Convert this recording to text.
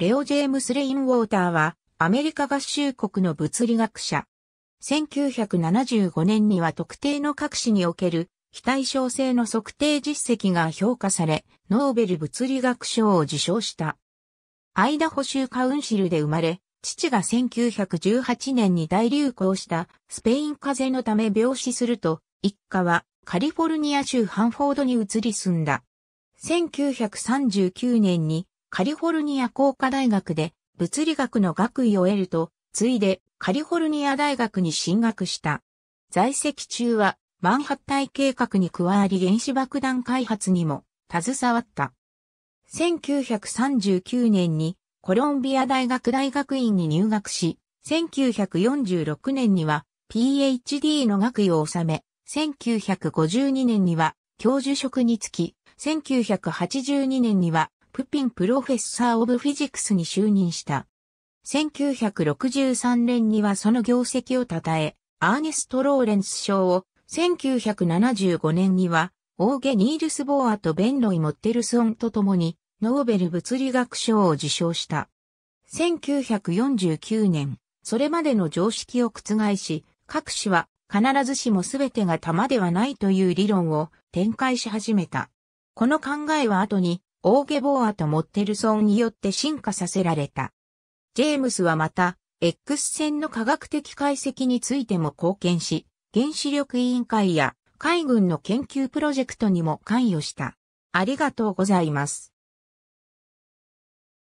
レオ・ジェームス・レインウォーターは、アメリカ合衆国の物理学者。1975年には特定の各種における非対称性の測定実績が評価され、ノーベル物理学賞を受賞した。アイダホ州カウンシルで生まれ、父が1918年に大流行したスペイン風邪のため病死すると、一家はカリフォルニア州ハンフォードに移り住んだ。1939年にカリフォルニア工科大学で物理学の学位を得ると、ついでカリフォルニア大学に進学した。在籍中はマンハッタイ計画に加わり原子爆弾開発にも携わった。1939年にコロンビア大学大学院に入学し、1946年には PhD の学位を収め、1952年には教授職につき、1982年にはプピンプロフェッサー・オブ・フィジクスに就任した。1963年にはその業績を称え、アーネスト・ローレンス賞を、1975年には、オーゲ・ニールス・ボーアとベンロイ・モッテルソンと共に、ノーベル物理学賞を受賞した。1949年、それまでの常識を覆し、各種は必ずしも全てが玉ではないという理論を展開し始めた。この考えは後にオーゲボーアとモッテルソンによって進化させられた。ジェームスはまた、X 線の科学的解析についても貢献し、原子力委員会や海軍の研究プロジェクトにも関与した。ありがとうございます。